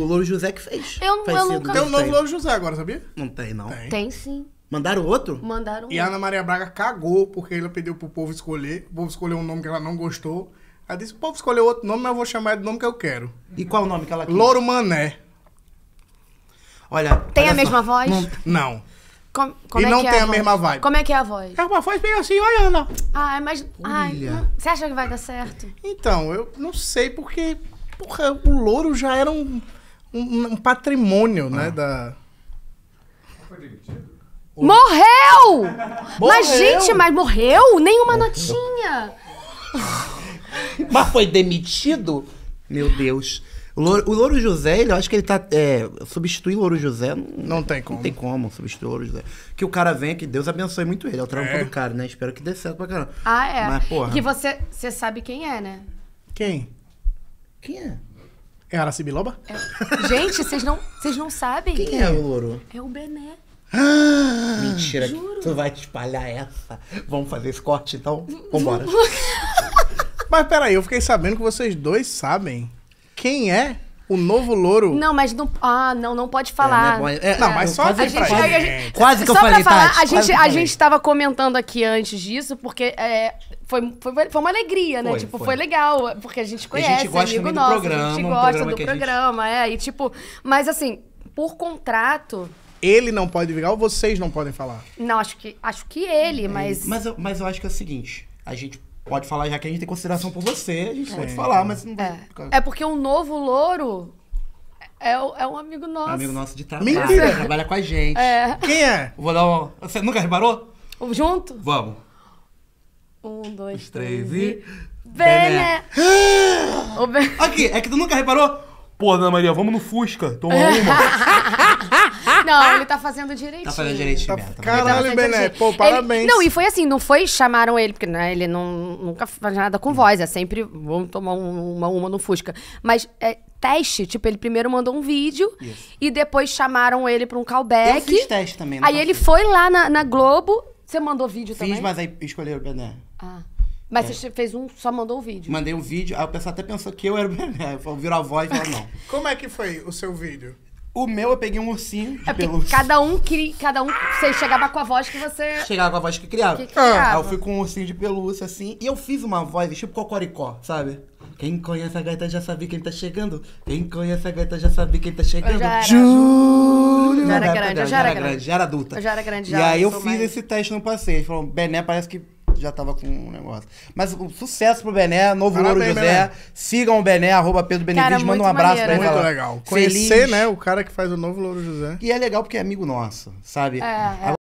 O Louro José que fez. Eu, não- Faz eu nunca- Tem um novo Louro José agora, sabia? Não tem, não. Tem. Tem sim. Mandaram outro? Mandaram. E a Ana Maria Braga cagou porque ela pediu pro povo escolher. O povo escolheu um nome que ela não gostou. Aí disse: o povo escolheu outro nome, mas eu vou chamar ele do nome que eu quero. E qual o nome que ela quer? Louro Mané. Olha. Tem olha a só. mesma voz? Não- Não. como E é não que é tem a mesma vibe. Como é que é a voz? É uma voz bem assim, ah, é olha, Ana. Ai, mas. Ai, não- você acha que vai dar certo? Então, eu não sei porque. Porra, o Louro já era um um, um patrimônio, né, ah. né? Da... Morreu! morreu! Mas, gente, mas morreu? Nenhuma morreu. notinha! mas foi demitido? Meu Deus. O Louro, José, ele, eu acho que ele tá. É, substituir Louro José. Não, não tem como. Não tem como substituir Louro José. Que o cara venha, que Deus abençoe muito ele. É o trampo é. do cara, né? Espero que dê certo pra caramba. Ah, é. Mas, porra. Que você, você sabe quem é, né? Quem? Quem é? É a Araci Biloba? É. Gente, vocês não, vocês não sabem? Quem é, o Louro? É o Bené. Ah, Mentira, juro. tu vai te espalhar essa. Vamos fazer esse corte então? Vambora. Mas peraí, eu fiquei sabendo que vocês dois sabem quem é o novo louro. Não, mas não. Ah, não, não pode é, falar. É, não, é, é, não, mas só a gente, gente, Quase que eu só falei, pra falar, Tati, a gente, a gente estava comentando aqui antes disso, porque é, foi, foi, foi uma alegria, né? Foi, tipo, foi. foi. legal, porque a gente conhece, a gente gosta amigo do nosso, programa, a gente gosta um programa do programa, gente... é. E tipo, mas assim, por contrato. Ele não pode ligar ou vocês não podem falar? Não, acho que, acho que ele, mas. Mas mas eu acho que é o seguinte: a gente pode falar, já que a gente tem consideração por você, a gente é. pode falar, mas não vai. É, é porque um novo louro é, é, um amigo nosso. É um amigo nosso de trabalho. Mentira! Trabalha com a gente. É. Quem é? Vou dar um. Você nunca reparou? Junto? Vamos. Um, dois, três, três e. Bené! Ah! Bené. Aqui, é que tu nunca reparou? Pô, Ana Maria, vamos no Fusca, toma uma. Não, ele tá fazendo direitinho. Tá fazendo direitinho. Tá, mesmo, tá caralho, tá Bené, pô, parabéns. Ele, não, e foi assim, não foi chamaram ele, porque né, ele não, nunca faz nada com voz, é sempre vamos tomar um, uma, uma no Fusca. Mas é, teste, tipo, ele primeiro mandou um vídeo Isso. e depois chamaram ele pra um callback. Eu fiz teste também. Aí ele foi lá na, na, Globo, você mandou vídeo fiz, também? Fiz, mas aí escolheram o Bené. Ah. Mas é. você fez um, só mandou o um vídeo. Mandei um vídeo, aí o pessoal até pensou que eu era o Bené. Virou a voz e falou não. Como é que foi o seu vídeo? O meu eu peguei um ursinho de é pelúcia. Cada um cri... cada um você chegava com a voz que você chegava com a voz que criava. Que criava. Ah, eu fui com um ursinho de pelúcia assim, e eu fiz uma voz tipo cocoricó, sabe? Quem conhece a gaita já sabe quem tá chegando. Quem conhece a gaita já sabe quem tá chegando. Eu já era, Júlio! Já era grande, eu já era grande. Já era adulta. Eu já era grande, já. E aí eu fiz mais... esse teste, no passeio Ele falou, Bené parece que já tava com um negócio. Mas um sucesso pro Bené, novo Parabéns, Ouro José. Bené. Sigam o Bené, arroba Pedro Benevides, manda um abraço maneiro. pra ele. Muito legal. Conhecer, Feliz. né, o cara que faz o novo Louro José. E é legal porque é amigo nosso, sabe? É, é.